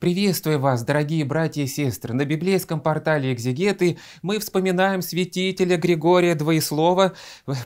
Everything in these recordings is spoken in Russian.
Приветствую вас, дорогие братья и сестры, на библейском портале «Экзегеты» мы вспоминаем святителя Григория Двоеслова.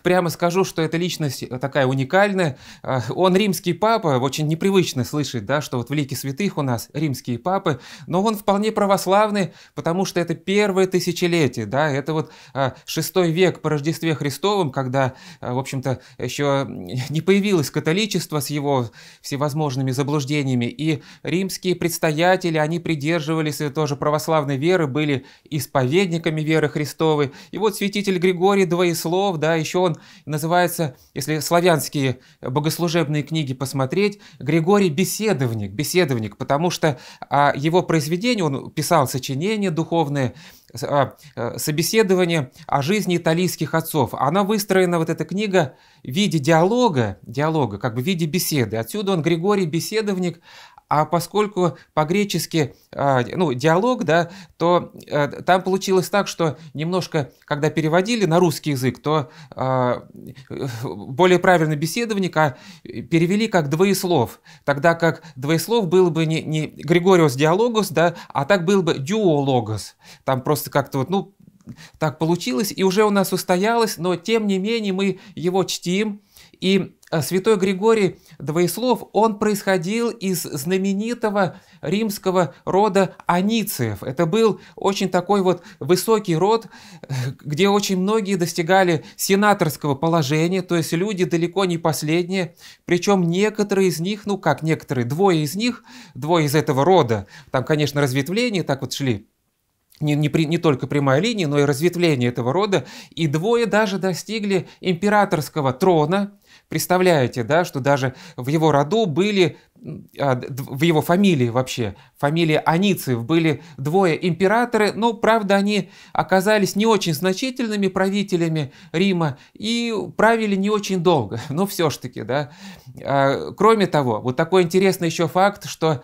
Прямо скажу, что эта личность такая уникальная. Э, он римский папа, очень непривычно слышать, да, что вот в лике святых у нас римские папы, но он вполне православный, потому что это первое тысячелетие, да, это вот э, шестой век по Рождестве Христовом, когда, э, в общем-то, еще не появилось католичество с его всевозможными заблуждениями, и римские предстоятели настоятели, они придерживались тоже православной веры, были исповедниками веры Христовой. И вот святитель Григорий Двоеслов, да, еще он называется, если славянские богослужебные книги посмотреть, Григорий Беседовник, беседовник, потому что а, его произведение, он писал сочинения духовные, а, э, собеседование о жизни италийских отцов. Она выстроена, вот эта книга, в виде диалога, диалога, как бы в виде беседы. Отсюда он Григорий Беседовник, а поскольку по-гречески а, ну, диалог, да, то э, там получилось так, что немножко, когда переводили на русский язык, то а, более правильно беседовника перевели как двоеслов, тогда как двоеслов был бы не, не Григориус диалогус, да, а так был бы диологос. Там просто как-то вот, ну, так получилось, и уже у нас устоялось, но тем не менее мы его чтим, и Э, святой Григорий Двоеслов, он происходил из знаменитого римского рода анициев. Это был очень такой вот высокий род, э, где очень многие достигали сенаторского положения, то есть люди далеко не последние, причем некоторые из них, ну как некоторые, двое из них, двое из этого рода, там, конечно, разветвления так вот шли, не, не, при, не только прямая линия, но и разветвление этого рода, и двое даже достигли императорского трона, представляете, да, что даже в его роду были, а, в его фамилии вообще, фамилии Аницев, были двое императоры, но, правда, они оказались не очень значительными правителями Рима и правили не очень долго, но все ж таки, да. А, кроме того, вот такой интересный еще факт, что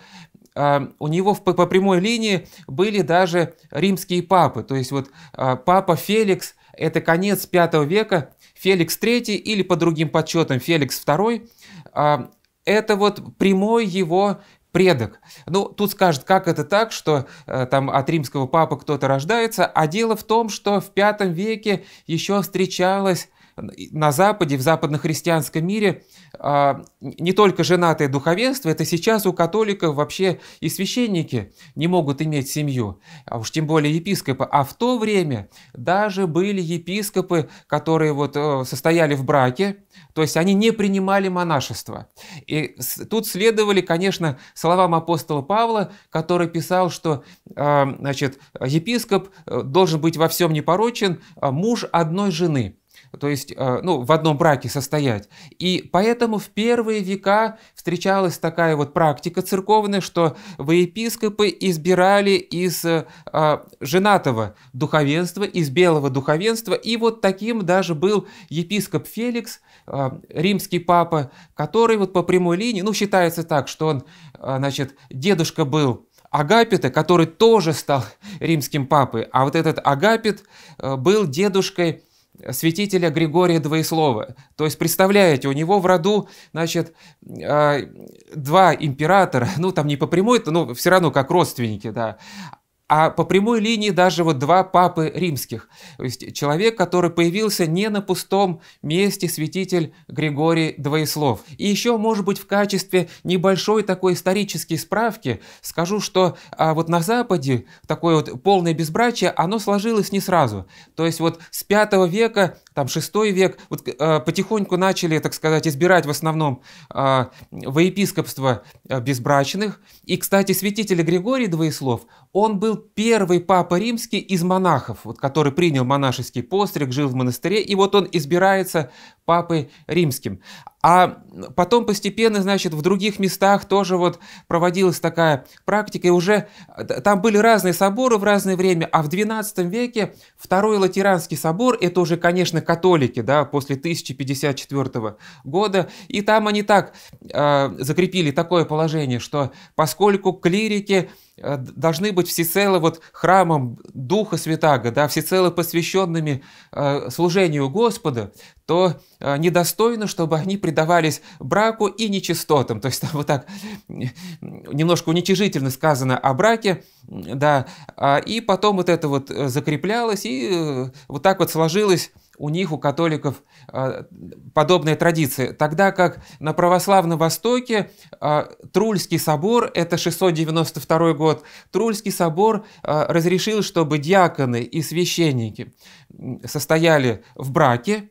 а, у него по, по прямой линии были даже римские папы. То есть вот папа Феликс, это конец V века, Феликс III или по другим подсчетам Феликс II, а, это вот прямой его предок. Ну, тут скажут, как это так, что э, там от римского папы кто-то рождается, а дело в том, что в V веке еще встречалась на Западе, в западно-христианском мире а, не только женатое духовенство, это сейчас у католиков вообще и священники не могут иметь семью, а уж тем более епископы. А в то время даже были епископы, которые вот э, состояли в браке, то есть они не принимали монашество. И тут следовали, конечно, словам апостола Павла, который писал, что а, значит, епископ э, должен быть во всем непорочен, а муж одной жены – то есть э, ну, в одном браке состоять. И поэтому в первые века встречалась такая вот практика церковная, что епископы избирали из э, а, женатого духовенства, из белого духовенства, и вот таким даже был епископ Феликс, э, римский папа, который вот по прямой линии, ну, считается так, что он, значит, дедушка был Агапита, который тоже стал римским папой, а вот этот Агапит был дедушкой святителя Григория Двоеслова. То есть, представляете, у него в роду, значит, а, два императора, ну, там не по прямой, но все равно как родственники, да а по прямой линии даже вот два папы римских. То есть человек, который появился не на пустом месте, святитель Григорий Двоеслов. И еще, может быть, в качестве небольшой такой исторической справки скажу, что а вот на Западе такое вот полное безбрачие, оно сложилось не сразу. То есть вот с 5 века, там 6 век, вот, э, потихоньку начали, так сказать, избирать в основном э, во епископство а, безбрачных. И, кстати, святитель Григорий Двоеслов, он был первый папа римский из монахов, вот, который принял монашеский постриг, жил в монастыре, и вот он избирается папой римским. А потом постепенно, значит, в других местах тоже вот проводилась такая практика, и уже э, там были разные соборы в разное время, а в XII веке Второй Латеранский собор, это уже, конечно, католики, да, после 1054 года, и там они так э, закрепили такое положение, что поскольку клирики э, должны быть всецело вот храмом Духа Святаго, да, всецело посвященными э, служению Господа, то э, недостойно, чтобы они предавались браку и нечистотам. То есть там вот так немножко уничижительно сказано о браке, да, а, и потом вот это вот э, закреплялось, и э, вот так вот сложилось у них, у католиков, подобная традиция. Тогда как на православном Востоке Трульский собор, это 692 год, Трульский собор разрешил, чтобы диаконы и священники состояли в браке,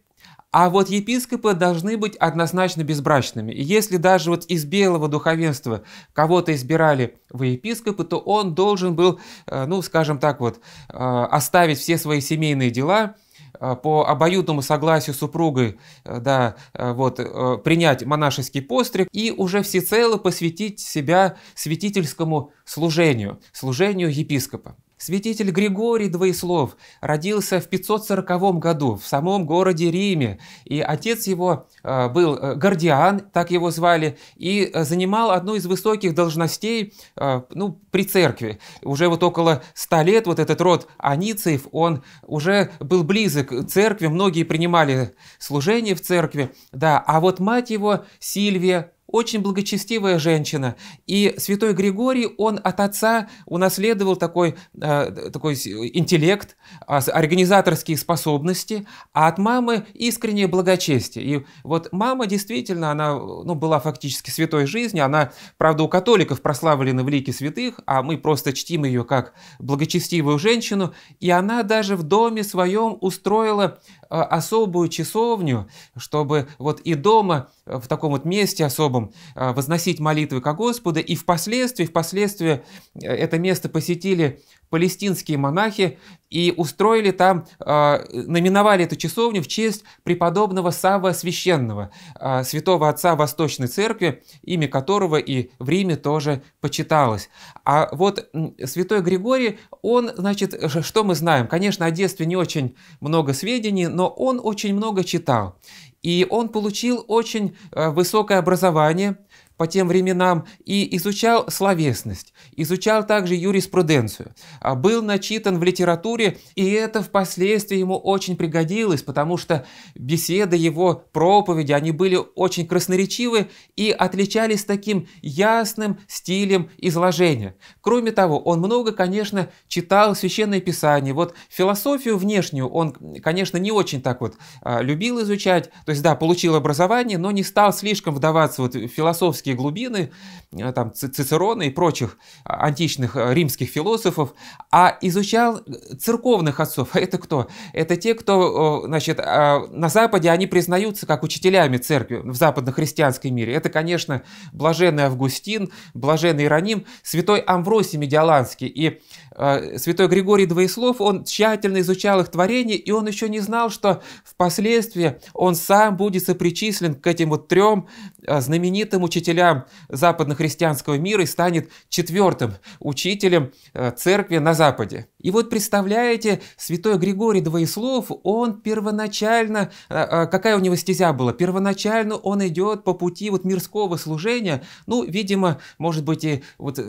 а вот епископы должны быть однозначно безбрачными. И если даже вот из белого духовенства кого-то избирали в епископы, то он должен был, э, ну, скажем так вот, э, оставить все свои семейные дела, э, по обоюдному согласию супругой да, вот, принять монашеский постриг и уже всецело посвятить себя святительскому служению, служению епископа. Святитель Григорий Двоеслов родился в 540 году в самом городе Риме, и отец его э, был э, Гордиан, так его звали, и э, занимал одну из высоких должностей ну, при церкви. Уже вот около 100 лет вот этот род Анициев, он уже был близок к церкви, многие принимали служение в церкви, да, а вот мать его Сильвия очень благочестивая женщина. И святой Григорий, он от отца унаследовал такой, э, такой интеллект, а, организаторские способности, а от мамы искреннее благочестие. И вот мама действительно, она ну, была фактически святой жизни, она, правда, у католиков прославлена в лике святых, а мы просто чтим ее как благочестивую женщину, и она даже в доме своем устроила а, особую часовню, чтобы вот и дома э, в таком вот месте особом э, возносить молитвы ко Господу, и впоследствии, впоследствии э, это место посетили палестинские монахи и устроили там, э, номиновали эту часовню в честь преподобного Савва Священного, э, святого отца Восточной Церкви, имя которого и в Риме тоже почиталось. А вот святой Григорий, он, значит, что мы знаем? Конечно, о детстве не очень много сведений, но он очень много читал. И он получил очень а, высокое образование по тем временам и изучал словесность изучал также юриспруденцию, а был начитан в литературе, и это впоследствии ему очень пригодилось, потому что беседы его, проповеди, они были очень красноречивы и отличались таким ясным стилем изложения. Кроме того, он много, конечно, читал Священное Писание. Вот философию внешнюю он, конечно, не очень так вот а, любил изучать, то есть, да, получил образование, но не стал слишком вдаваться вот в философские глубины, а, там, Цицерона и прочих античных э, римских философов, а изучал церковных отцов. А это кто? Это те, кто, значит, а, на Западе они признаются как учителями церкви в западно-христианском мире. Это, конечно, блаженный Августин, блаженный Ироним, святой Амвросий Медиаланский и э, святой Григорий Двоеслов, он тщательно изучал их творение, и он еще не знал, что впоследствии он сам будет сопричислен к этим вот трем э, знаменитым учителям западно-христианского мира и станет четвертым четвертым учителем э, церкви на Западе. И вот представляете, святой Григорий Двоеслов, он первоначально, э, э, какая у него стезя была? Первоначально он идет по пути вот мирского служения, ну, видимо, может быть, и вот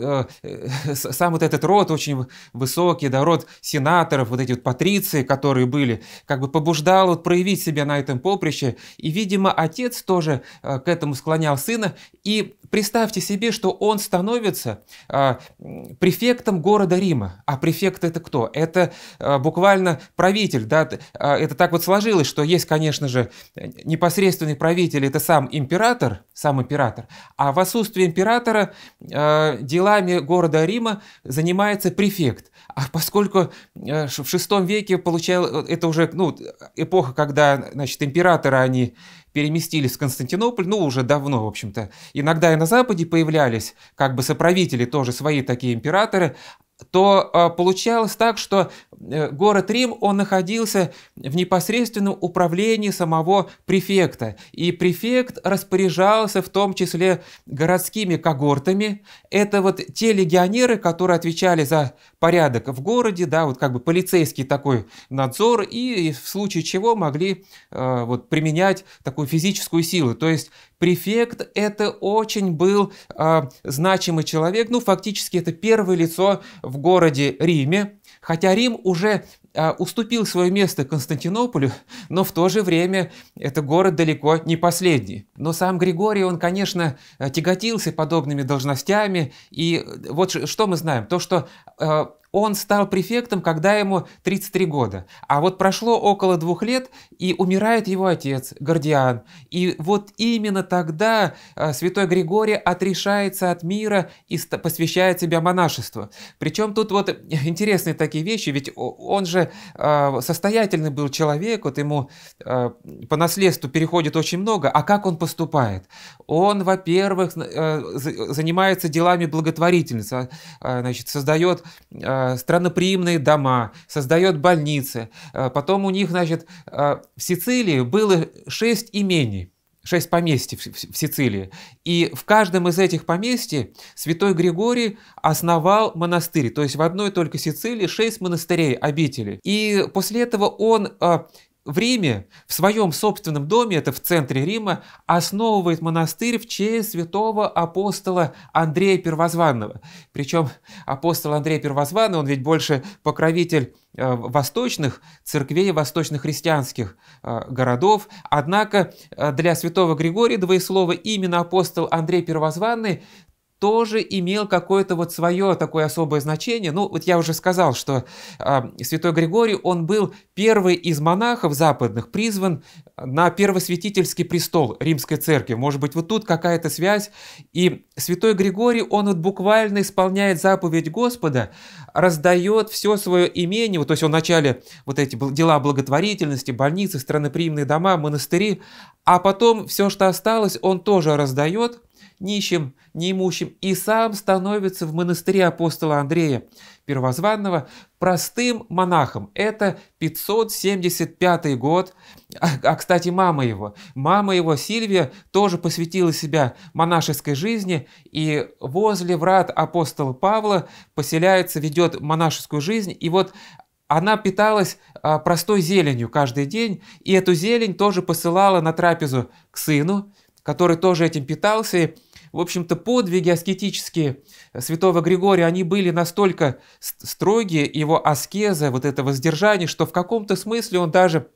сам вот этот род очень высокий, да, род сенаторов, вот эти вот патриции, которые были, как бы побуждал вот проявить себя на этом поприще, и, видимо, отец тоже к этому склонял сына, и представьте себе, что он становится э, префектом города Рима. А префект это кто? Это э, буквально правитель, да, а, это так вот сложилось, что есть, конечно же, непосредственный правитель, это сам император, сам император, а в отсутствие императора э, делами города Рима занимается префект. А поскольку э, в VI веке получал, это уже ну, эпоха, когда значит, императоры, они переместились в Константинополь, ну, уже давно, в общем-то. Иногда и на Западе появлялись как бы соправители, тоже свои такие императоры, то э, получалось так, что э, город Рим, он находился в непосредственном управлении самого префекта. И префект распоряжался в том числе городскими когортами. Это вот те легионеры, которые отвечали за порядок в городе, да, вот как бы полицейский такой надзор, и в случае чего могли э, вот применять такую физическую силу. То есть префект это очень был э, значимый человек, ну фактически это первое лицо в городе Риме, хотя Рим уже э, уступил свое место Константинополю, но в то же время это город далеко не последний. Но сам Григорий, он, конечно, э, тяготился подобными должностями, и э, вот что мы знаем, то, что uh, Он стал префектом, когда ему 33 года. А вот прошло около двух лет, и умирает его отец, Гордиан. И вот именно тогда э, святой Григорий отрешается от мира и посвящает себя монашеству. Причем тут вот интересные такие вещи, ведь он же э, состоятельный был человек, вот ему э, по наследству переходит очень много. А как он поступает? Он, во-первых, занимается делами благотворительности, значит, создает Э, страноприимные дома, создает больницы. Э, потом у них, значит, э, в Сицилии было шесть имений шесть поместьй в Сицилии. И в каждом из этих поместьй святой Григорий основал монастырь. То есть в одной только Сицилии шесть монастырей, обителей. И после этого он в Риме, в своем собственном доме, это в центре Рима, основывает монастырь в честь святого апостола Андрея Первозванного. Причем апостол Андрей Первозванный, он ведь больше покровитель э, восточных церквей, восточно-христианских э, городов. Однако э, для святого Григория двое Двоеслова именно апостол Андрей Первозванный тоже имел какое-то вот свое такое особое значение. Ну, вот я уже сказал, что э, святой Григорий, он был первый из монахов западных, призван на первосвятительский престол Римской Церкви. Может быть, вот тут какая-то связь. И святой Григорий, он вот буквально исполняет заповедь Господа, раздает все свое имение, вот, то есть он вначале вот эти дела благотворительности, больницы, страноприимные дома, монастыри, а потом все, что осталось, он тоже раздает – нищим, неимущим, и сам становится в монастыре апостола Андрея Первозванного простым монахом. Это 575 год. А, а, кстати, мама его. Мама его, Сильвия, тоже посвятила себя монашеской жизни, и возле врат апостола Павла поселяется, ведет монашескую жизнь, и вот она питалась а, простой зеленью каждый день, и эту зелень тоже посылала на трапезу к сыну, который тоже этим питался. В общем-то, подвиги аскетические святого Григория, они были настолько строгие, его аскеза, вот это воздержание, что в каком-то смысле он даже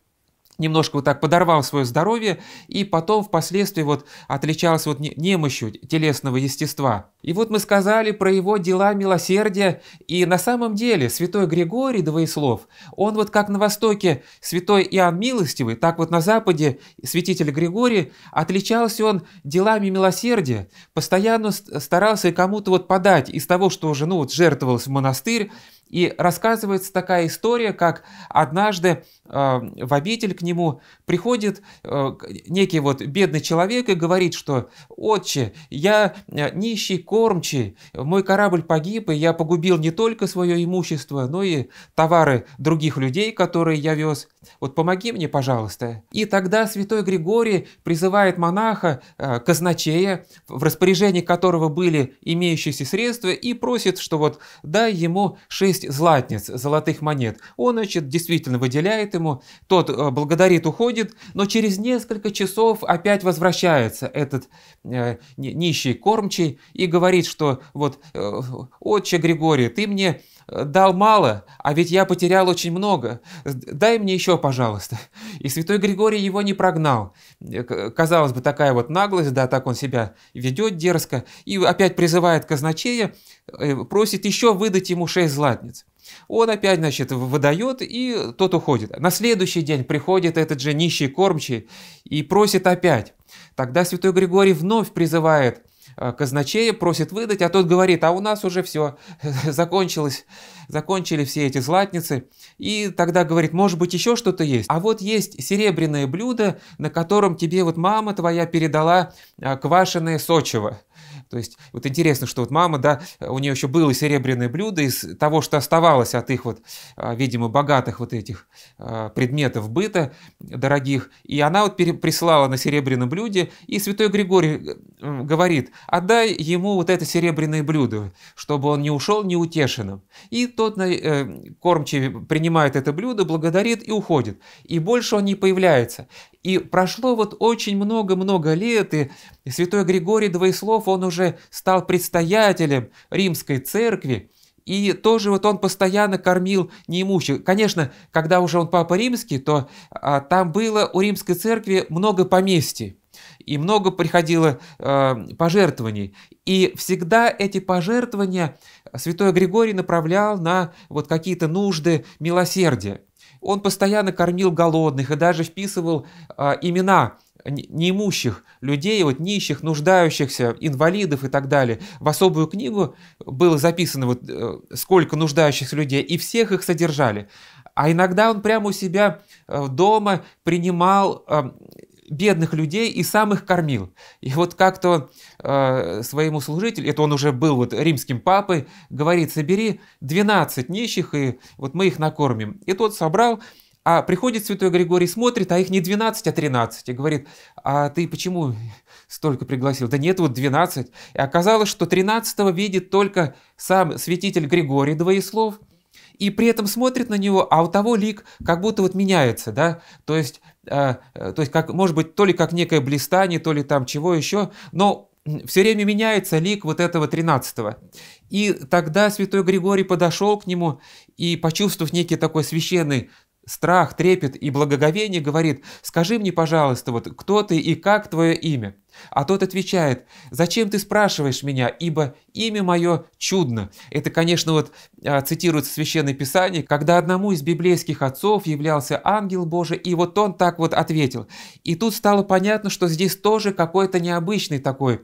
немножко вот так подорвал свое здоровье и потом впоследствии вот отличался вот немощью телесного естества. И вот мы сказали про его дела милосердия, и на самом деле святой Григорий Двоеслов, он вот как на востоке святой Иоанн Милостивый, так вот на западе святитель Григорий, отличался он делами милосердия, постоянно старался кому-то вот подать из того, что уже ну вот жертвовалось в монастырь, и рассказывается такая история, как однажды э, в обитель к нему приходит э, некий вот бедный человек и говорит, что «Отче, я э, нищий кормчий, мой корабль погиб, и я погубил не только свое имущество, но и товары других людей, которые я вез. Вот помоги мне, пожалуйста». И тогда святой Григорий призывает монаха, казначея, в распоряжении которого были имеющиеся средства, и просит, что вот дай ему 6 есть златниц, золотых монет. Он, значит, действительно выделяет ему, тот э, благодарит, уходит, но через несколько часов опять возвращается этот э, нищий кормчий и говорит, что вот, э, отче Григорий, ты мне э, дал мало, а ведь я потерял очень много. Дай мне еще, пожалуйста. И святой Григорий его не прогнал. Э, казалось бы, такая вот наглость, да, так он себя ведет дерзко. И опять призывает казначея Э, просит еще выдать ему шесть златниц. Он опять, значит, выдает, и тот уходит. На следующий день приходит этот же нищий кормчий и просит опять. Тогда святой Григорий вновь призывает э, казначея, просит выдать, а тот говорит, а у нас уже все, закончилось, закончили все эти златницы. И тогда говорит, может быть, еще что-то есть. А вот есть серебряное блюдо, на котором тебе вот мама твоя передала э, квашеное сочево. То есть вот интересно, что вот мама, да, у нее еще было серебряное блюдо из того, что оставалось от их вот, а, видимо, богатых вот этих а, предметов быта дорогих. И она вот прислала на серебряном блюде, и святой Григорий э, говорит, отдай ему вот это серебряное блюдо, чтобы он не ушел неутешенным. И тот э, кормчий принимает это блюдо, благодарит и уходит. И больше он не появляется. И прошло вот очень много-много лет, и святой Григорий слов, он уже уже стал предстоятелем римской церкви, и тоже вот он постоянно кормил неимущих. Конечно, когда уже он папа римский, то а, там было у римской церкви много поместий и много приходило э, пожертвований. И всегда эти пожертвования святой Григорий направлял на вот какие-то нужды милосердия. Он постоянно кормил голодных и даже вписывал э, имена неимущих людей, вот нищих, нуждающихся, инвалидов и так далее. В особую книгу было записано, вот, э, сколько нуждающихся людей, и всех их содержали. А иногда он прямо у себя э, дома принимал э, бедных людей и сам их кормил. И вот как-то э, своему служителю, это он уже был вот римским папой, говорит, собери 12 нищих, и вот мы их накормим. И тот собрал, а приходит святой Григорий, смотрит, а их не 12, а 13. И говорит, а ты почему столько пригласил? Да нет, вот 12. И оказалось, что 13 видит только сам святитель Григорий Двоеслов, и при этом смотрит на него, а у того лик как будто вот меняется, да, то есть, э, э то есть как, может быть, то ли как некое блистание, то ли там чего еще, но все время меняется лик вот этого 13-го. И тогда святой Григорий подошел к нему и, почувствовав некий такой священный страх, трепет и благоговение говорит, скажи мне, пожалуйста, вот кто ты и как твое имя? А тот отвечает, зачем ты спрашиваешь меня, ибо имя мое чудно. Это, конечно, вот а, цитируется Священное Писание, когда одному из библейских отцов являлся ангел Божий, и вот он так вот ответил. И тут стало понятно, что здесь тоже какой-то необычный такой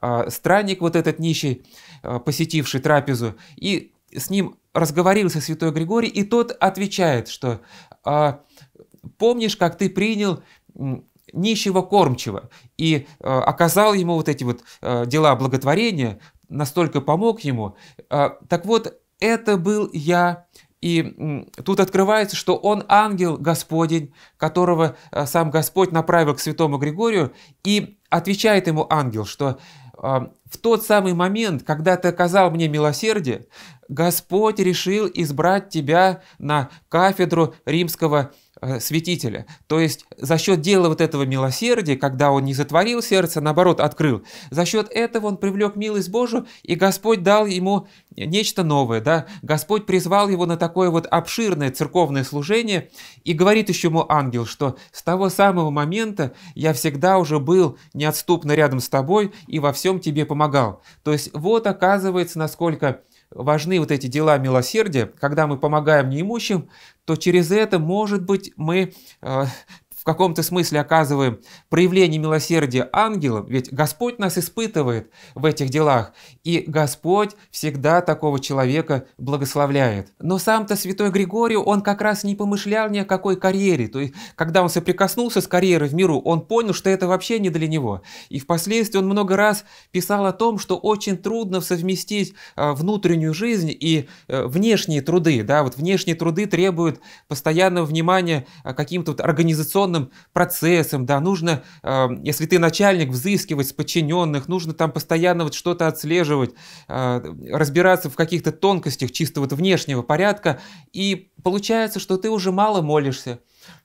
а, странник, вот этот нищий, а, посетивший трапезу, и с ним разговорился святой Григорий, и тот отвечает, что «А, «помнишь, как ты принял нищего кормчего и а, оказал ему вот эти вот а, дела благотворения, настолько помог ему. Так вот, это был я, и тут открывается, что он ангел Господень, которого сам Господь направил к святому Григорию, и отвечает ему ангел, что а, в тот самый момент, когда ты оказал мне милосердие, Господь решил избрать тебя на кафедру римского Э, святителя. То есть за счет дела вот этого милосердия, когда он не затворил сердце, а наоборот, открыл, за счет этого он привлек милость Божию, и Господь дал ему нечто новое. Да? Господь призвал его на такое вот обширное церковное служение, и говорит еще ему ангел, что с того самого момента я всегда уже был неотступно рядом с тобой и во всем тебе помогал. То есть вот оказывается, насколько важны вот эти дела милосердия, когда мы помогаем неимущим, то через это, может быть, мы э, в каком-то смысле оказываем проявление милосердия ангелам, ведь Господь нас испытывает в этих делах, и Господь всегда такого человека благословляет. Но сам-то святой Григорий, он как раз не помышлял ни о какой карьере, то есть когда он соприкоснулся с карьерой в миру, он понял, что это вообще не для него. И впоследствии он много раз писал о том, что очень трудно совместить э, внутреннюю жизнь и э, внешние труды, да, вот внешние труды требуют постоянного внимания э, каким-то вот организационным коррупционным процессам, да, нужно, э, если ты начальник, взыскивать с подчиненных, нужно там постоянно вот что-то отслеживать, э, разбираться в каких-то тонкостях чисто вот внешнего порядка, и получается, что ты уже мало молишься,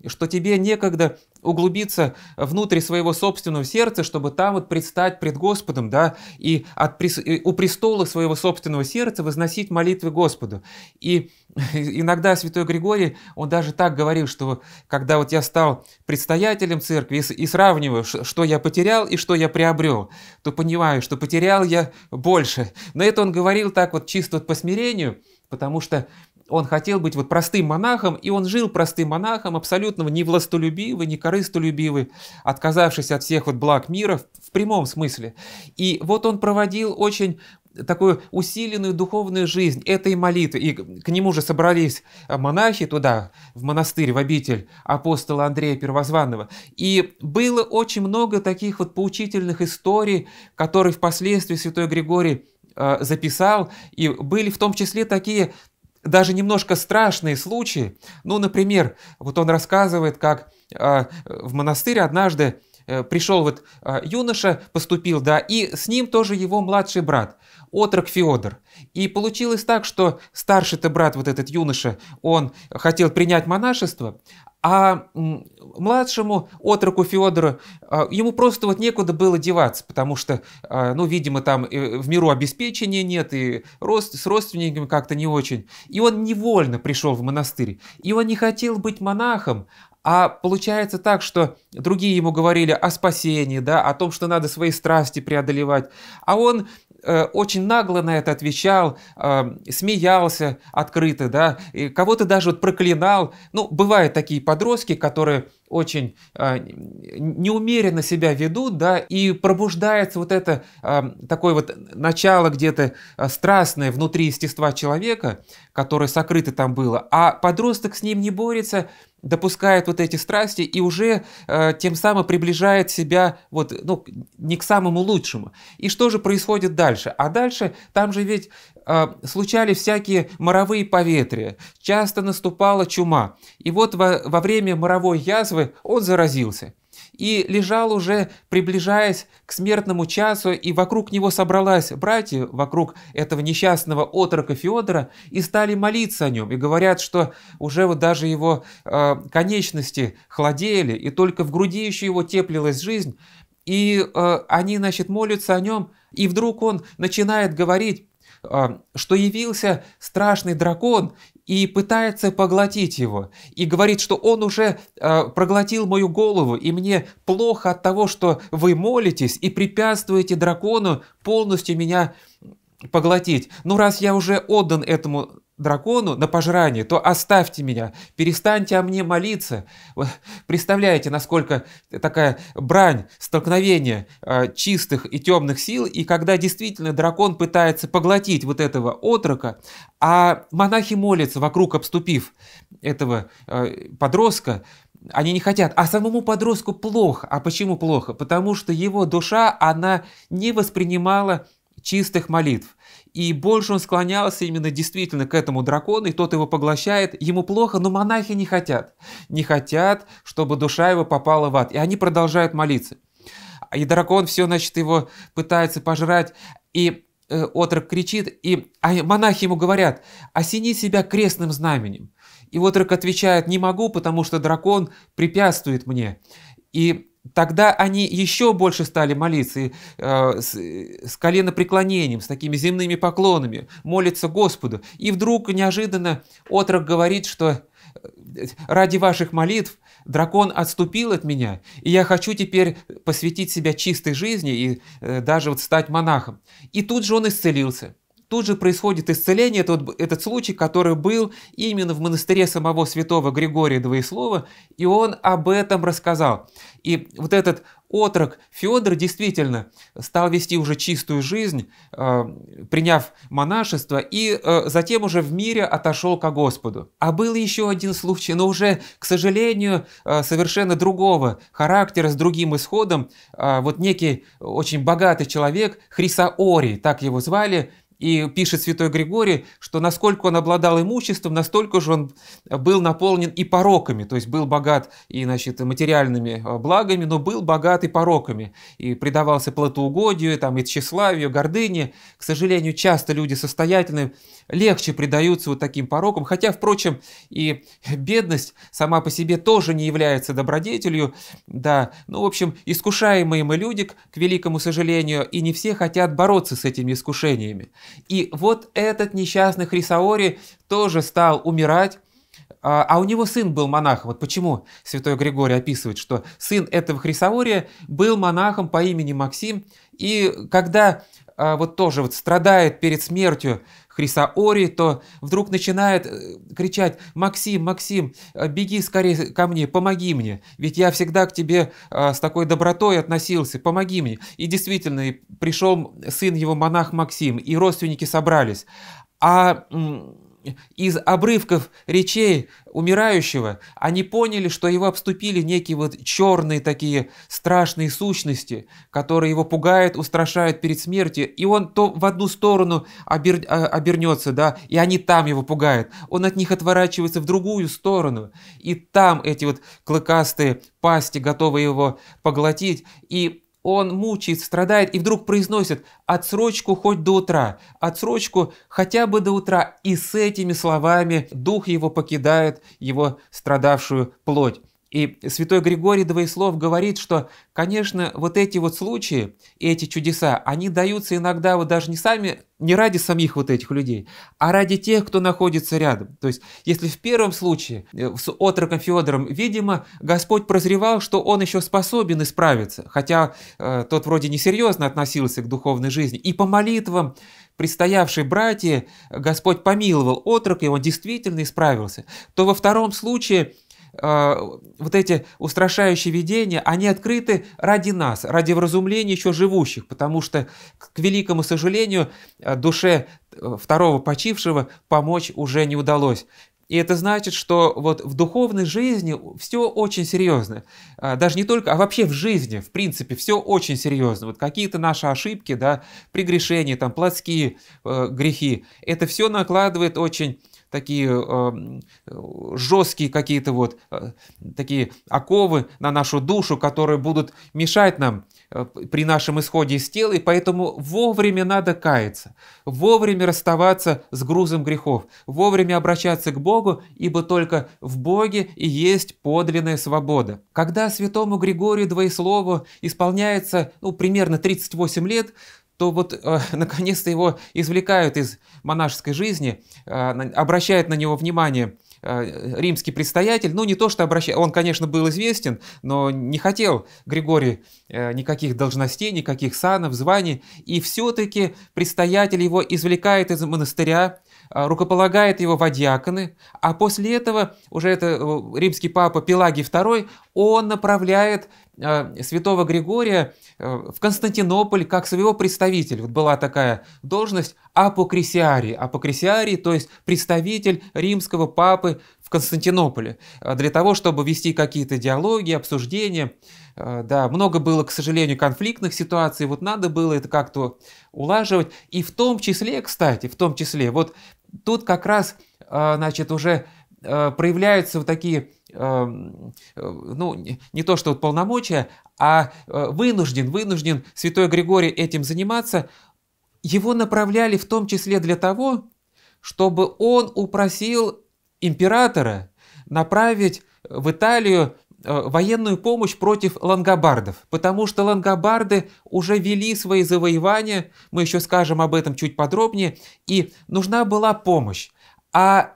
что тебе некогда углубиться внутрь своего собственного сердца, чтобы там вот предстать пред Господом, да, и, от, и у престола своего собственного сердца возносить молитвы Господу. И иногда святой Григорий, он даже так говорил, что когда вот я стал предстоятелем церкви и, сравниваю, что я потерял и что я приобрел, то понимаю, что потерял я больше. Но это он говорил так вот чисто вот по смирению, потому что он хотел быть вот простым монахом, и он жил простым монахом, абсолютно не властолюбивый, не корыстолюбивый, отказавшись от всех вот благ мира в прямом смысле. И вот он проводил очень такую усиленную духовную жизнь этой молитвы. И к нему же собрались монахи туда, в монастырь, в обитель апостола Андрея Первозванного. И было очень много таких вот поучительных историй, которые впоследствии святой Григорий э, записал, и были в том числе такие даже немножко страшные случаи. Ну, например, вот он рассказывает, как э, в монастырь однажды э, пришел вот э, юноша, поступил, да, и с ним тоже его младший брат, отрок Феодор. И получилось так, что старший-то брат, вот этот юноша, он хотел принять монашество, а младшему отроку Федору, а, ему просто вот некуда было деваться, потому что, а, ну, видимо, там э, в миру обеспечения нет, и с родственниками как-то не очень. И он невольно пришел в монастырь. И он не хотел быть монахом, а получается так, что другие ему говорили о спасении, да, о том, что надо свои страсти преодолевать, а он Э, очень нагло на это отвечал, э, смеялся открыто, да, кого-то даже вот проклинал. Ну, бывают такие подростки, которые очень э, неумеренно себя ведут, да, и пробуждается вот это э, такое вот начало где-то а, страстное внутри естества человека, которое сокрыто там было, а подросток с ним не борется, допускает вот эти страсти и уже э, тем самым приближает себя вот, ну, не к самому лучшему. И что же происходит дальше? А дальше там же ведь а, случались всякие моровые поветрия, часто наступала чума. И вот во, во время моровой язвы он заразился и лежал уже, приближаясь к смертному часу, и вокруг него собралась братья, вокруг этого несчастного отрока Федора и стали молиться о нем, и говорят, что уже вот даже его э, конечности хладели, и только в груди еще его теплилась жизнь, и э, они, значит, молятся о нем, и вдруг он начинает говорить, а, что явился страшный дракон и пытается поглотить его, и говорит, что он уже а, проглотил мою голову, и мне плохо от того, что вы молитесь и препятствуете дракону полностью меня поглотить. Ну раз я уже отдан этому дракону на пожрание, то оставьте меня, перестаньте о мне молиться. Представляете, насколько такая брань, столкновение а, чистых и темных сил, и когда действительно дракон пытается поглотить вот этого отрока, а монахи молятся вокруг, обступив этого а, подростка, они не хотят. А самому подростку плохо. А почему плохо? Потому что его душа, она не воспринимала чистых молитв. И больше он склонялся именно действительно к этому дракону, и тот его поглощает. Ему плохо, но монахи не хотят. Не хотят, чтобы душа его попала в ад. И они продолжают молиться. И дракон все, значит, его пытается пожрать. И э, отрок кричит, и а монахи ему говорят, осени себя крестным знаменем. И отрок отвечает, не могу, потому что дракон препятствует мне. И тогда они еще больше стали молиться э, с, с коленопреклонением, с такими земными поклонами, молятся Господу. И вдруг неожиданно отрок говорит, что э, ради ваших молитв дракон отступил от меня, и я хочу теперь посвятить себя чистой жизни и э, даже вот стать монахом. И тут же он исцелился – тут же происходит исцеление, это вот этот случай, который был именно в монастыре самого святого Григория Двоеслова, и он об этом рассказал. И вот этот отрок Федор действительно стал вести уже чистую жизнь, э, приняв монашество, и э, затем уже в мире отошел ко Господу. А был еще один случай, но уже, к сожалению, э, совершенно другого характера, с другим исходом. Вот некий очень богатый человек, Хрисаори, так его звали, и пишет святой Григорий, что насколько он обладал имуществом, настолько же он был наполнен и пороками, то есть был богат и значит, материальными а, благами, но был богат и пороками, и предавался плотоугодию, там, и тщеславию, гордыне. К сожалению, часто люди состоятельные легче предаются вот таким порокам, хотя, впрочем, и бедность сама по себе тоже не является добродетелью, да, ну, в общем, искушаемые мы люди, к великому сожалению, и не все хотят бороться с этими искушениями. И вот этот несчастный Хрисаори тоже стал умирать, а, а у него сын был монахом. Вот почему святой Григорий описывает, что сын этого Хрисаория был монахом по имени Максим. И когда а, вот тоже вот страдает перед смертью Криса Ори, то вдруг начинает э, кричать «Максим, Максим, э, беги скорее ко мне, помоги мне, ведь я всегда к тебе э, с такой добротой относился, помоги мне». И действительно, пришел сын его монах Максим, и родственники собрались. А из обрывков речей умирающего они поняли, что его обступили некие вот черные такие страшные сущности, которые его пугают, устрашают перед смертью, и он то в одну сторону обер... А, обернется, да, и они там его пугают, он от них отворачивается в другую сторону, и там эти вот клыкастые пасти готовы его поглотить, и он мучает, страдает и вдруг произносит «отсрочку хоть до утра, отсрочку хотя бы до утра». И с этими словами дух его покидает его страдавшую плоть. И святой Григорий Двоеслов говорит, что, конечно, вот эти вот случаи эти чудеса, они даются иногда вот даже не сами, не ради самих вот этих людей, а ради тех, кто находится рядом. То есть, если в первом случае э, с отроком Федором, видимо, Господь прозревал, что он еще способен исправиться, хотя э, тот вроде несерьезно относился к духовной жизни. И по молитвам предстоявшей братья Господь помиловал отрока, и он действительно исправился. То во втором случае – а, вот эти устрашающие видения, они открыты ради нас, ради вразумления еще живущих, потому что, к великому сожалению, а, душе э, второго почившего помочь уже не удалось. И это значит, что вот в духовной жизни все очень серьезно. А, даже не только, а вообще в жизни, в принципе, все очень серьезно. Вот какие-то наши ошибки, да, прегрешения, там, плотские э, грехи, это все накладывает очень такие э, жесткие какие-то вот э, такие оковы на нашу душу, которые будут мешать нам э, при нашем исходе из тела, и поэтому вовремя надо каяться, вовремя расставаться с грузом грехов, вовремя обращаться к Богу, ибо только в Боге и есть подлинная свобода. Когда святому Григорию Двоеслову исполняется ну, примерно 38 лет, то вот э, наконец-то его извлекают из монашеской жизни, э, обращает на него внимание э, римский предстоятель, ну не то что обращает, он, конечно, был известен, но не хотел Григорий э, никаких должностей, никаких санов, званий, и все-таки предстоятель его извлекает из монастыря, а, рукополагает его в диаконы, а после этого уже это э, римский папа Пелагий II, он направляет а, святого Григория э, в Константинополь как своего представителя. Вот была такая должность апокрисиарий. Апокрисиарий, то есть представитель римского папы в Константинополе, а, для того, чтобы вести какие-то диалоги, обсуждения. Да, много было, к сожалению, конфликтных ситуаций, вот надо было это как-то улаживать. И в том числе, кстати, в том числе, вот тут как раз, а, значит, уже а, проявляются вот такие, а, э, ну, не то что вот полномочия, а вынужден, вынужден святой Григорий этим заниматься. Его направляли в том числе для того, чтобы он упросил императора направить в Италию Э, военную помощь против лангобардов, потому что лангобарды уже вели свои завоевания, мы еще скажем об этом чуть подробнее, и нужна была помощь. А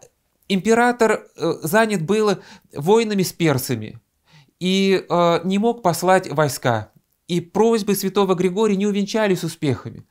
император э, занят был войнами с персами и э, не мог послать войска. И просьбы святого Григория не увенчались успехами.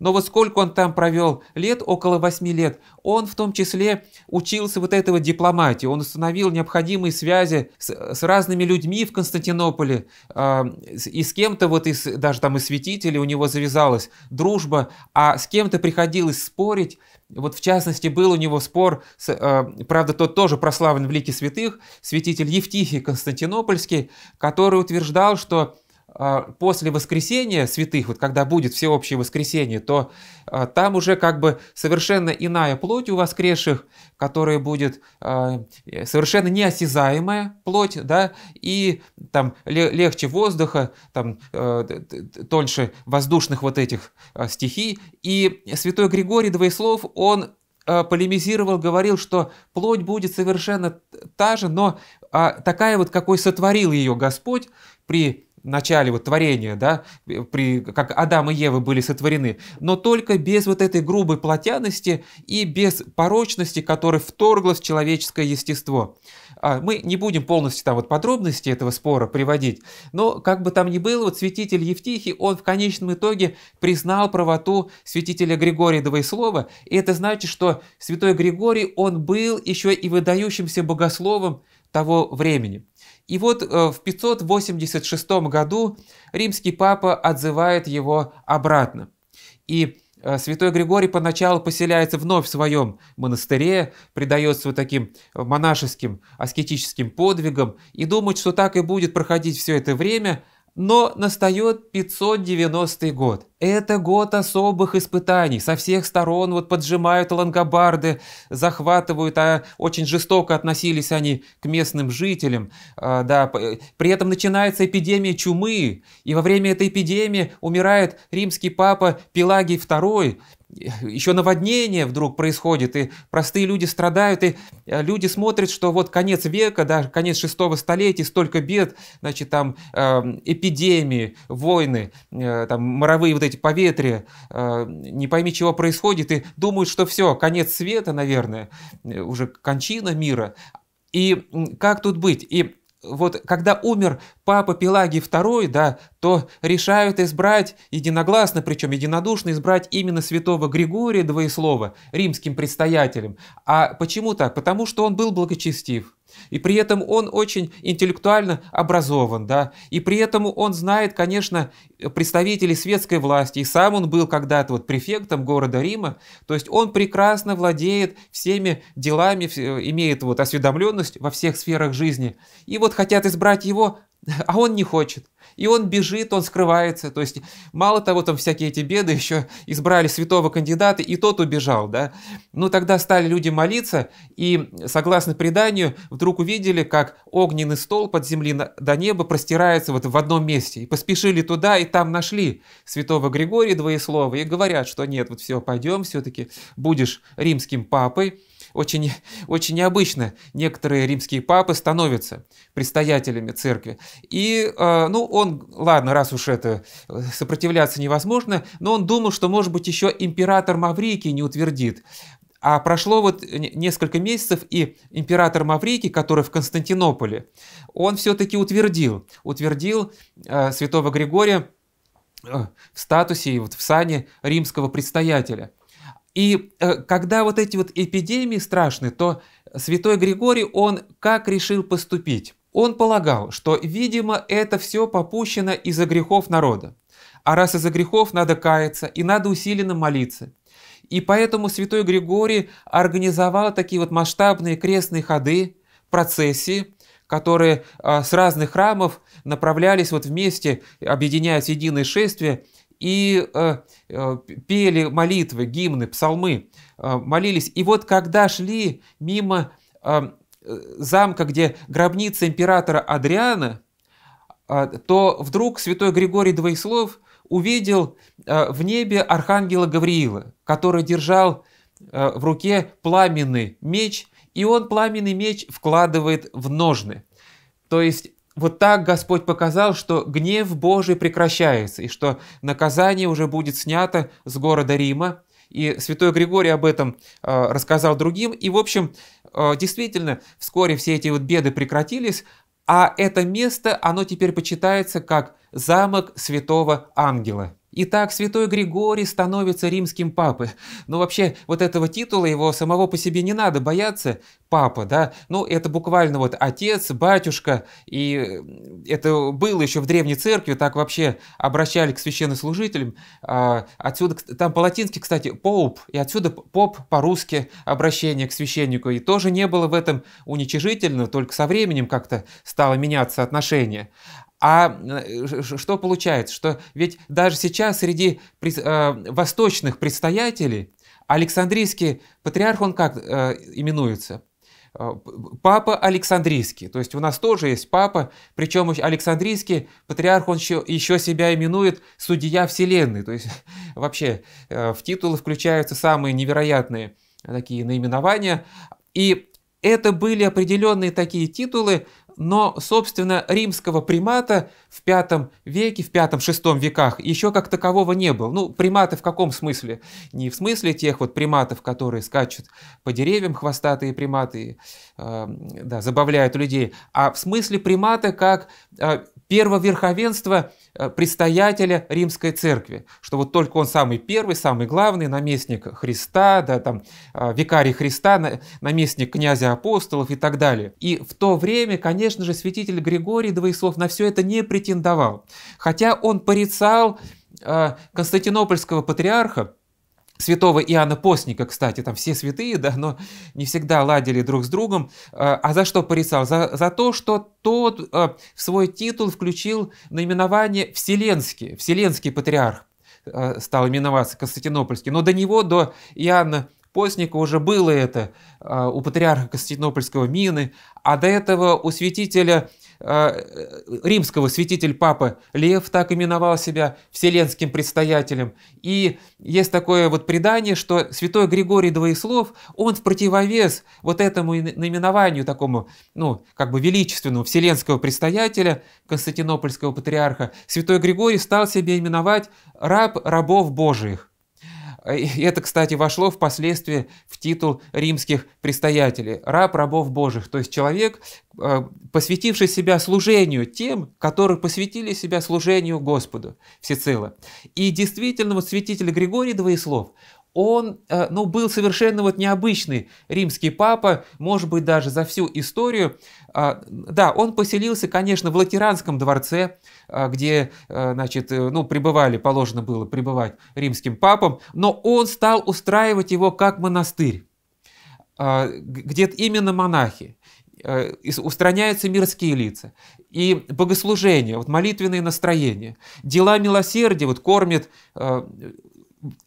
Но вот сколько он там провел лет, около восьми лет, он в том числе учился вот этого дипломатии. Он установил необходимые связи с, с разными людьми в Константинополе, э, и с кем-то вот из, даже там и святителей у него завязалась дружба, а с кем-то приходилось спорить. Вот в частности был у него спор, с, э, правда тот тоже прославлен в лике святых, святитель Евтихий Константинопольский, который утверждал, что а, после воскресения святых, вот когда будет всеобщее воскресение, то а, там уже как бы совершенно иная плоть у воскресших, которая будет а, э, совершенно неосязаемая плоть, да, и там легче воздуха, там э, тоньше воздушных вот этих стихий. И святой Григорий Двоеслов, он полемизировал, говорил, что плоть будет совершенно та же, но такая вот, какой сотворил ее Господь при начале вот творения, да, при, как Адам и Ева были сотворены, но только без вот этой грубой плотяности и без порочности, которая вторглась в человеческое естество. А Мы не будем полностью там вот подробности этого спора приводить, но как бы там ни было, вот святитель Евтихий, он в конечном итоге признал правоту святителя Григория Двоеслова, и это значит, что святой Григорий, он был еще и выдающимся богословом того времени. И вот э, в 586 году римский папа отзывает его обратно. И Э, святой Григорий поначалу поселяется вновь в своем монастыре, предается вот таким э, монашеским аскетическим подвигам и думает, что так и будет проходить все это время, но настает 590 год. Это год особых испытаний. Со всех сторон вот поджимают лангобарды, захватывают, а очень жестоко относились они к местным жителям. А, да, э, при этом начинается эпидемия чумы, и во время этой эпидемии умирает римский папа Пелагий II еще наводнение вдруг происходит, и простые люди страдают, и э, люди смотрят, что вот конец века, да, конец шестого столетия, столько бед, значит, там э, эпидемии, войны, э, там моровые вот эти поветрия, э, не пойми, чего происходит, и думают, что все, конец света, наверное, э, уже кончина мира. И как тут быть? И вот когда умер папа Пелагий II, да, то решают избрать, единогласно, причем единодушно, избрать именно святого Григория Двоеслова римским предстоятелем. А почему так? Потому что он был благочестив. И при этом он очень интеллектуально образован, да, и при этом он знает, конечно, представителей светской власти, и сам он был когда-то вот префектом города Рима, то есть он прекрасно владеет всеми делами, имеет вот осведомленность во всех сферах жизни, и вот хотят избрать его, а он не хочет. И он бежит, он скрывается. То есть, мало того, там всякие эти беды, еще избрали святого кандидата, и тот убежал, да. Ну, тогда стали люди молиться, и, согласно преданию, вдруг увидели, как огненный стол под земли до неба простирается вот в одном месте. И поспешили туда, и там нашли святого Григория Двоеслова, и говорят, что нет, вот все, пойдем, все-таки будешь римским папой, очень, очень необычно некоторые римские папы становятся предстоятелями церкви. И, э, ну, он, ладно, раз уж это э, сопротивляться невозможно, но он думал, что, может быть, еще император Маврикий не утвердит. А прошло вот несколько месяцев, и император Маврикий, который в Константинополе, он все-таки утвердил, утвердил э, святого Григория в статусе и вот в сане римского предстоятеля. И э, когда вот эти вот эпидемии страшны, то святой Григорий, он как решил поступить? Он полагал, что, видимо, это все попущено из-за грехов народа. А раз из-за грехов надо каяться и надо усиленно молиться. И поэтому святой Григорий организовал такие вот масштабные крестные ходы, процессии, которые а, с разных храмов направлялись вот вместе, объединяясь в единое шествие, и э, э, пели молитвы, гимны, псалмы, э, молились. И вот когда шли мимо э, замка, где гробница императора Адриана, э, то вдруг святой Григорий Двоеслов увидел э, в небе архангела Гавриила, который держал э, в руке пламенный меч, и он пламенный меч вкладывает в ножны. То есть вот так Господь показал, что гнев Божий прекращается, и что наказание уже будет снято с города Рима. И святой Григорий об этом э, рассказал другим. И, в общем, э, действительно, вскоре все эти вот беды прекратились, а это место, оно теперь почитается как замок святого ангела. Итак, святой Григорий становится римским папой. Ну, вообще, вот этого титула его самого по себе не надо бояться, папа, да. Ну, это буквально вот отец, батюшка, и э, это было еще в Древней Церкви, так вообще обращали к священнослужителям. А отсюда, там по-латински, кстати, поуп и отсюда поп по-русски обращение к священнику. И тоже не было в этом уничижительно, только со временем как-то стало меняться отношение. А э, что получается? Что ведь даже сейчас среди э, восточных предстоятелей Александрийский патриарх, он как э, именуется? Папа Александрийский. То есть у нас тоже есть папа, причем Александрийский патриарх, он еще, еще себя именует судья Вселенной. То есть вообще в титулы включаются самые невероятные такие наименования. И это были определенные такие титулы, но, собственно, римского примата в V веке, в V-VI веках еще как такового не было. Ну, приматы в каком смысле? Не в смысле тех вот приматов, которые скачут по деревьям, хвостатые приматы, э, да, забавляют людей, а в смысле примата как э, первого верховенства э, предстоятеля Римской Церкви, что вот только он самый первый, самый главный, наместник Христа, да, там, э, викарий Христа, наместник князя апостолов и так далее. И в то время, конечно же, святитель Григорий Двоеслов на все это не претендовал, хотя он порицал э, Константинопольского патриарха, святого Иоанна Постника, кстати, там все святые, да, но не всегда ладили друг с другом. А, а за что порицал? За, за то, что тот а, в свой титул включил наименование «Вселенский», «Вселенский патриарх» а, стал именоваться Константинопольский. Но до него, до Иоанна Постника уже было это у патриарха Константинопольского Мины, а до этого у святителя а, римского святитель папы Лев так именовал себя вселенским предстоятелем. И есть такое вот предание, что святой Григорий Двоеслов, он в противовес вот этому наименованию такому, ну, как бы величественному вселенского предстоятеля, Константинопольского патриарха, святой Григорий стал себе именовать раб рабов Божиих. Э, это, кстати, вошло впоследствии в титул римских предстоятелей – раб рабов божьих, то есть человек, э, посвятивший себя служению тем, которые посвятили себя служению Господу всецело. И действительно, вот святитель Григорий Двоеслов, он э, ну, был совершенно вот необычный римский папа, может быть, даже за всю историю. А, да, он поселился, конечно, в Латеранском дворце, э, где, э, значит, ну, пребывали, положено было пребывать римским папам, но он стал устраивать его как монастырь, а, где именно монахи устраняются мирские лица. И богослужение, вот молитвенные настроения, дела милосердия вот кормят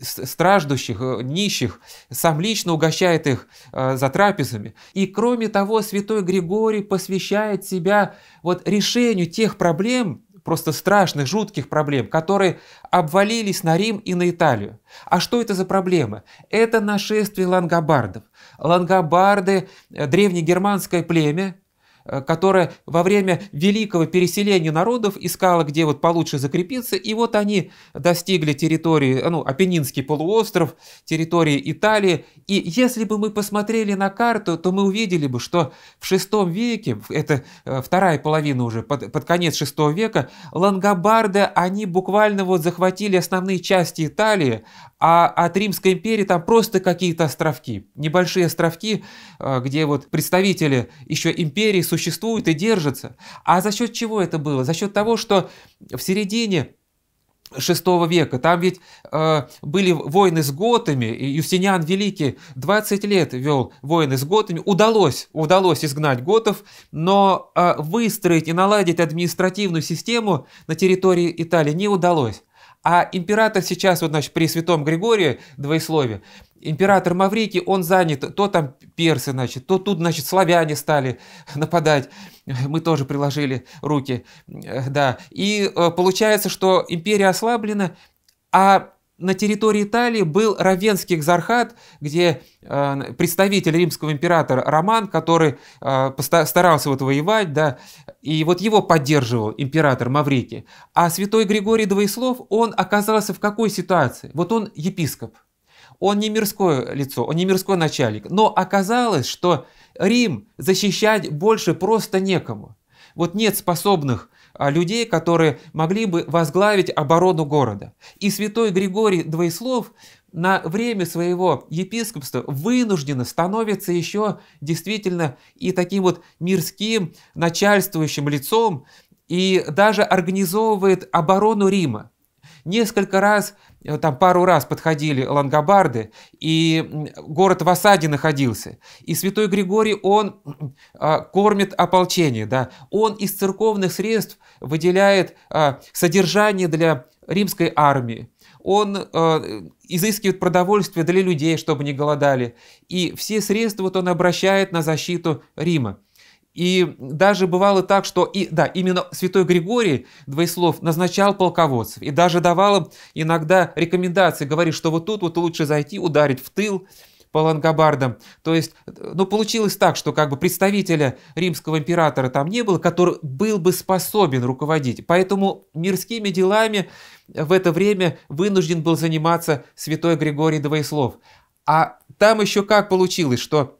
страждущих, э, нищих, сам лично угощает их э, за трапезами. И кроме того, святой Григорий посвящает себя вот решению тех проблем, просто страшных, жутких проблем, которые обвалились на Рим и на Италию. А что это за проблемы? Это нашествие лангобардов. Лангобарды э, – древнегерманское племя, Э, которая во время великого переселения народов искала, где вот получше закрепиться, и вот они достигли территории, э, ну, Апеннинский полуостров, территории Италии, и если бы мы посмотрели на карту, то мы увидели бы, что в VI веке, это э, вторая половина уже, под, под конец VI века, лангобарды, они буквально вот захватили основные части Италии, а от Римской империи там просто какие-то островки, небольшие островки, э, где вот представители еще империи существуют и держатся. А за счет чего это было? За счет того, что в середине шестого века. Там ведь э, были войны с готами, и Юстиниан Великий 20 лет вел войны с готами. Удалось, удалось изгнать готов, но э, выстроить и наладить административную систему на территории Италии не удалось. А император сейчас, вот, значит, при святом Григории, двоесловие, император Маврикий, он занят, то там персы, значит, то тут, значит, славяне стали нападать, мы тоже приложили руки, э, да. И э, получается, что империя ослаблена, а на территории Италии был Равенский экзархат, где э, представитель римского императора Роман, который э, старался вот воевать, да, и вот его поддерживал император Маврикий. А святой Григорий Двоеслов, он оказался в какой ситуации? Вот он епископ, он не мирское лицо, он не мирской начальник, но оказалось, что Рим защищать больше просто некому. Вот нет способных а людей, которые могли бы возглавить оборону города. И святой Григорий Двоеслов на время своего епископства вынужденно становится еще действительно и таким вот мирским начальствующим лицом, и даже организовывает оборону Рима. Несколько раз там пару раз подходили лангобарды, и город в осаде находился. И святой Григорий, он а, кормит ополчение, да, он из церковных средств выделяет а, содержание для римской армии, он а, изыскивает продовольствие для людей, чтобы не голодали, и все средства вот он обращает на защиту Рима. И даже бывало так, что и, да, именно святой Григорий, двоеслов, назначал полководцев и даже давал им иногда рекомендации, говорит, что вот тут вот лучше зайти, ударить в тыл, по лангобардам. То есть, ну, получилось так, что как бы представителя римского императора там не было, который был бы способен руководить. Поэтому мирскими делами в это время вынужден был заниматься святой Григорий Двоеслов. А там еще как получилось, что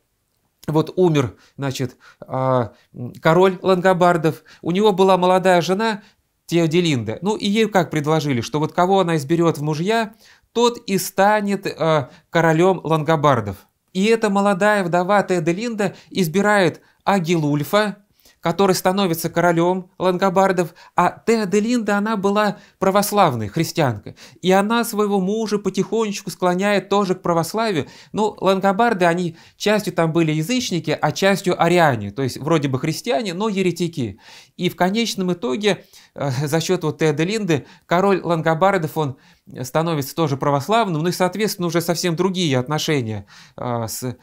вот умер, значит, а, король Лангобардов, у него была молодая жена Теоделинда, ну и ей как предложили, что вот кого она изберет в мужья, тот и станет а, королем Лангобардов. И эта молодая вдова Теоделинда избирает Агилульфа, который становится королем лангобардов, а Теоделинда, она была православной христианкой. И она своего мужа потихонечку склоняет тоже к православию. Но лангобарды, они частью там были язычники, а частью ариане. То есть вроде бы христиане, но еретики. И в конечном итоге э, за счет вот Теоделинды король лангобардов, он становится тоже православным, ну и, соответственно, уже совсем другие отношения э, э, с,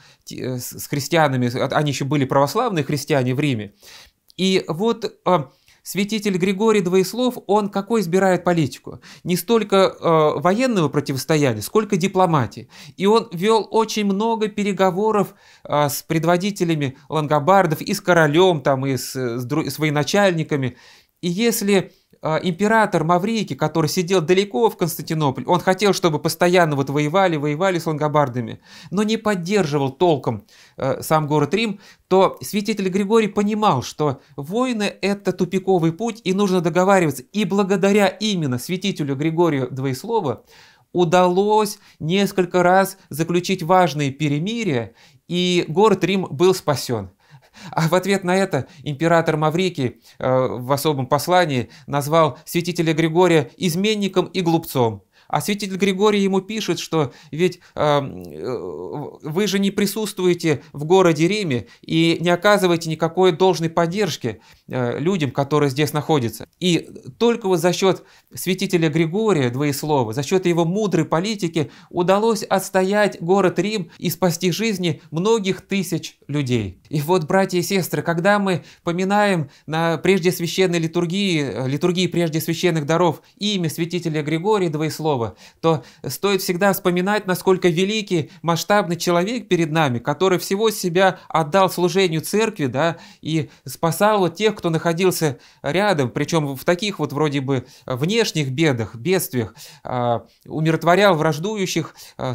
с христианами. Они еще были православные христиане в Риме. И вот а, святитель Григорий Двоеслов, он какой избирает политику? Не столько э, военного противостояния, сколько дипломатии. И он вел очень много переговоров э, с предводителями лангобардов, и с королем, там, и с, с, с военачальниками. И если а, император Маврики, который сидел далеко в Константинополе, он хотел, чтобы постоянно вот воевали, воевали с лангобардами, но не поддерживал толком э, сам город Рим, то святитель Григорий понимал, что войны – это тупиковый путь, и нужно договариваться. И благодаря именно святителю Григорию Двоеслова удалось несколько раз заключить важные перемирия, и город Рим был спасен. А в ответ на это император Маврикий э, в особом послании назвал святителя Григория изменником и глупцом. А святитель Григорий ему пишет, что ведь а, э, вы же не присутствуете в городе Риме и не оказываете никакой должной поддержки э, людям, которые здесь находятся. И только вот за счет святителя Григория, двоеслова, за счет его мудрой политики удалось отстоять город Рим и спасти жизни многих тысяч людей. И вот, братья и сестры, когда мы поминаем на прежде священной литургии, э, литургии прежде священных даров имя святителя Григория, двоеслова, иного, то стоит всегда вспоминать, насколько великий, масштабный человек перед нами, который всего себя отдал служению церкви, да, и спасал вот тех, кто находился рядом, причем в таких вот вроде бы внешних бедах, бедствиях, а, умиротворял враждующих, а,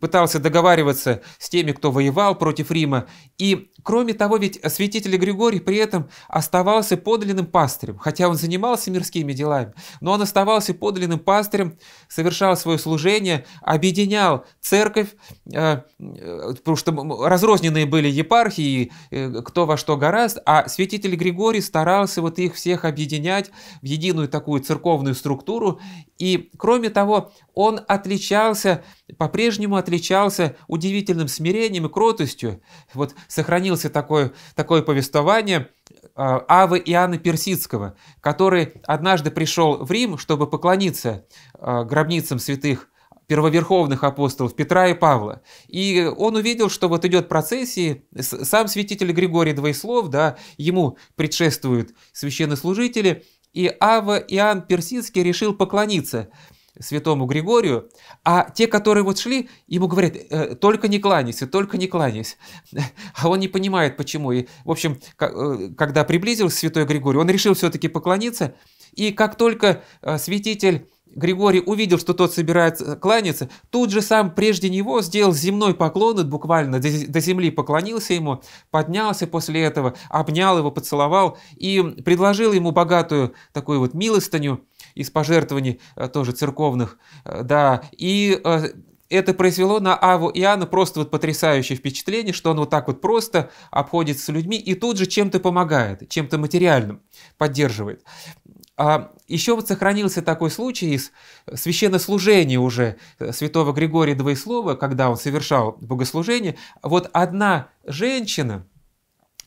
пытался договариваться с теми, кто воевал против Рима. И, кроме того, ведь святитель Григорий при этом оставался подлинным пастырем, хотя он занимался мирскими делами, но он оставался подлинным пастырем совершал свое служение, объединял церковь, э, э, потому что разрозненные были епархии, э, кто во что гораст, а святитель Григорий старался вот их всех объединять в единую такую церковную структуру. И, кроме того, он отличался по-прежнему отличался удивительным смирением и кротостью. Вот сохранился такое, такое повествование а, Авы Иоанна Персидского, который однажды пришел в Рим, чтобы поклониться а, гробницам святых первоверховных апостолов Петра и Павла. И он увидел, что вот идет процессия сам святитель Григорий Двоеслов, да, ему предшествуют священнослужители, и Ава Иоанн Персидский решил поклониться – святому Григорию, а те, которые вот шли, ему говорят, «Э, только не кланяйся, только не кланяйся. А он не понимает, почему. И, в общем, э, когда приблизился святой Григорий, он решил все-таки поклониться, и как только э, святитель Григорий увидел, что тот собирается кланяться, тут же сам прежде него сделал земной поклон, буквально до земли поклонился ему, поднялся после этого, обнял его, поцеловал и предложил ему богатую такую вот милостыню, из пожертвований э, тоже церковных, э, да, и э, это произвело на Аву Иоанна просто вот потрясающее впечатление, что он вот так вот просто обходится с людьми и тут же чем-то помогает, чем-то материальным поддерживает. А еще вот сохранился такой случай из священнослужения уже святого Григория Двоеслова, когда он совершал богослужение. Вот одна женщина,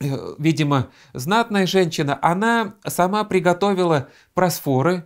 видимо, знатная женщина, она сама приготовила просфоры,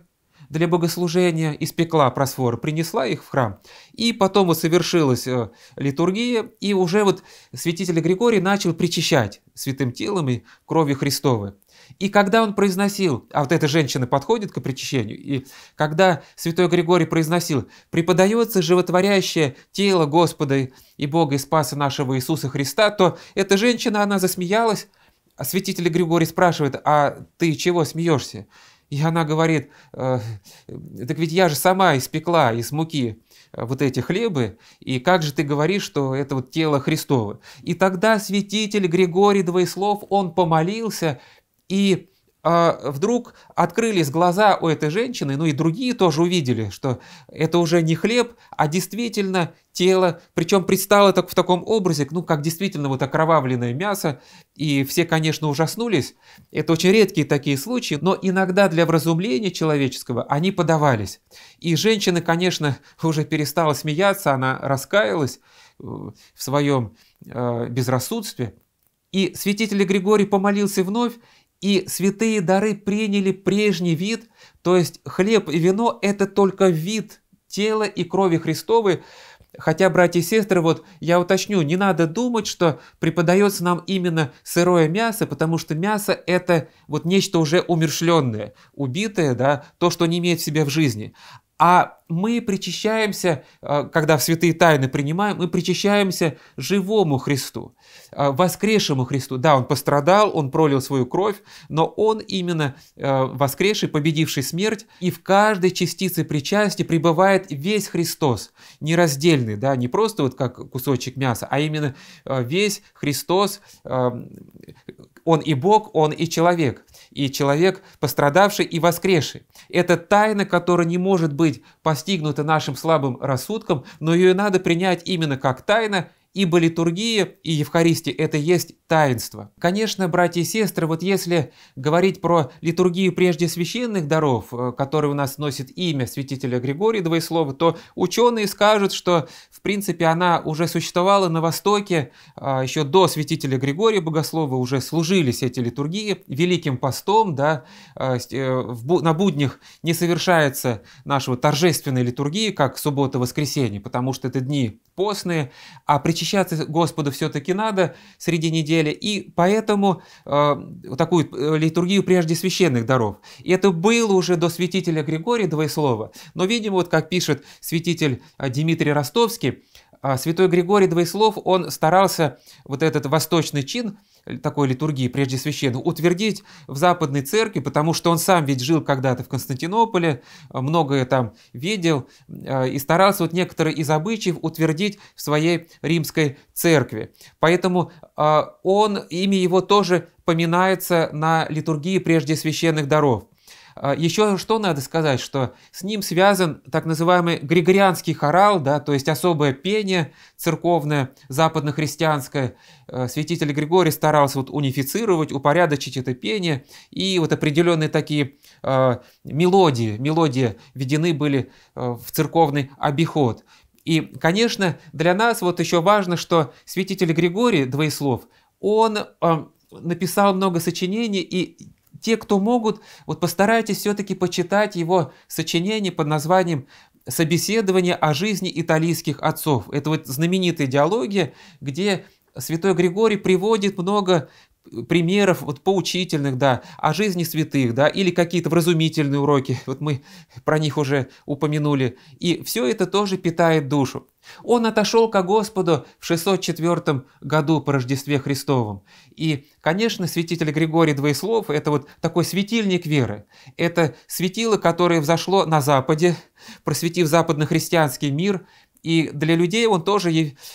для богослужения, испекла просфоры, принесла их в храм, и потом вот совершилась э, литургия, и уже вот святитель Григорий начал причащать святым телом и кровью Христовой. И когда он произносил, а вот эта женщина подходит к причащению, и когда святой Григорий произносил, преподается животворящее тело Господа и Бога и Спаса нашего Иисуса Христа, то эта женщина, она засмеялась, а святитель Григорий спрашивает, а ты чего смеешься? И она говорит, «Э, так ведь я же сама испекла из муки э, вот эти хлебы, и как же ты говоришь, что это вот тело Христово? И тогда святитель Григорий Двоеслов, он помолился, и а, вдруг открылись глаза у этой женщины, ну и другие тоже увидели, что это уже не хлеб, а действительно тело, причем предстало так в таком образе, ну как действительно вот окровавленное мясо, и все, конечно, ужаснулись. Это очень редкие такие случаи, но иногда для вразумления человеческого они подавались. И женщина, конечно, уже перестала смеяться, она раскаялась э, в своем э, безрассудстве, и святитель Григорий помолился вновь и святые дары приняли прежний вид, то есть хлеб и вино – это только вид тела и крови Христовой, Хотя, братья и сестры, вот я уточню, не надо думать, что преподается нам именно сырое мясо, потому что мясо – это вот нечто уже умершленное, убитое, да, то, что не имеет в себе в жизни а мы причащаемся, э, когда в святые тайны принимаем, мы причащаемся живому Христу, э, воскресшему Христу. Да, Он пострадал, Он пролил свою кровь, но Он именно э, воскресший, победивший смерть, и в каждой частице причастия пребывает весь Христос, нераздельный, да, не просто вот как кусочек мяса, а именно весь Христос, Он и Бог, Он и человек и человек пострадавший и воскресший. Это тайна, которая не может быть постигнута нашим слабым рассудком, но ее надо принять именно как тайна, ибо литургия и Евхаристия – это есть таинство. Конечно, братья и сестры, вот если говорить про литургию прежде священных даров, э, которые у нас носит имя святителя Григория Двоеслова, то ученые скажут, что принципе, она уже существовала на Востоке, а, еще до святителя Григория Богослова уже служились эти литургии Великим постом, да, а, э, на буднях не совершается нашего торжественной литургии, как суббота-воскресенье, потому что это дни постные, а причащаться Господу все-таки надо среди недели, и поэтому а, такую э, литургию прежде священных даров. И это было уже до святителя Григория слова. но, видимо, вот как пишет святитель Дмитрий Ростовский, Григорий, а, святой Григорий Двоеслов, он старался вот этот восточный чин такой литургии, прежде священно, утвердить в Западной Церкви, потому что он сам ведь жил когда-то в Константинополе, многое там видел, а, и старался вот некоторые из обычаев утвердить в своей римской церкви. Поэтому а, он, имя его тоже поминается на литургии прежде священных даров. А, еще что надо сказать, что с ним связан так называемый григорианский хорал, да, то есть особое пение церковное, западно-христианское. Э, святитель Григорий старался вот унифицировать, упорядочить это пение, и вот определенные такие э, мелодии, мелодии введены были э, в церковный обиход. И, конечно, для нас вот еще важно, что святитель Григорий Двоеслов, он написал много сочинений, и те, кто могут, вот постарайтесь все-таки почитать его сочинение под названием «Собеседование о жизни италийских отцов». Это вот знаменитые диалоги, где Святой Григорий приводит много примеров вот поучительных, да, о жизни святых, да, или какие-то вразумительные уроки, вот мы про них уже упомянули, и все это тоже питает душу. Он отошел ко Господу в 604 году по Рождестве Христовом. И, конечно, святитель Григорий Двоеслов – это вот такой светильник веры. Это светило, которое взошло на Западе, просветив христианский мир, и для людей он тоже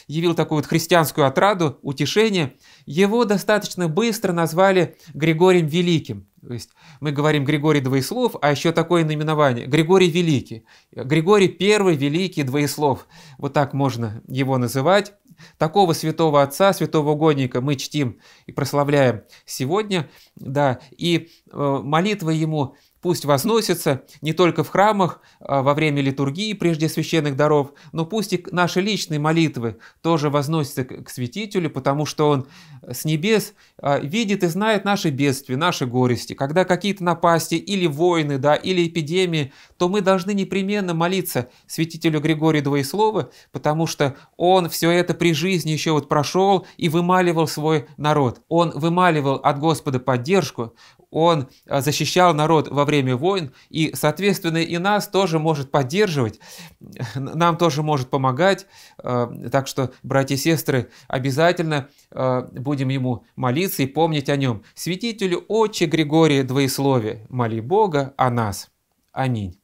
явил такую вот христианскую отраду, утешение. Его достаточно быстро назвали Григорием Великим. То есть мы говорим Григорий Двоеслов, а еще такое наименование – Григорий Великий. Григорий Первый Великий Двоеслов. Вот так можно его называть. Такого святого отца, святого угодника мы чтим и прославляем сегодня. Да. И э, молитва ему – Пусть возносится не только в храмах а, во время литургии прежде священных даров, но пусть и наши личные молитвы тоже возносятся к святителю, потому что он с небес а, видит и знает наши бедствия, наши горести. Когда какие-то напасти или войны, да, или эпидемии, то мы должны непременно молиться святителю Григорию Двоеслова, потому что он все это при жизни еще вот прошел и вымаливал свой народ. Он вымаливал от Господа поддержку, он а, защищал народ во время войн, и, соответственно, и нас тоже может поддерживать, нам тоже может помогать. А, так что, братья и сестры, обязательно а, будем ему молиться и помнить о нем. Святителю Отче Григория Двоесловие, моли Бога о нас. Аминь.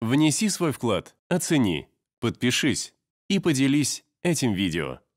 Внеси свой вклад, оцени, подпишись и поделись этим видео.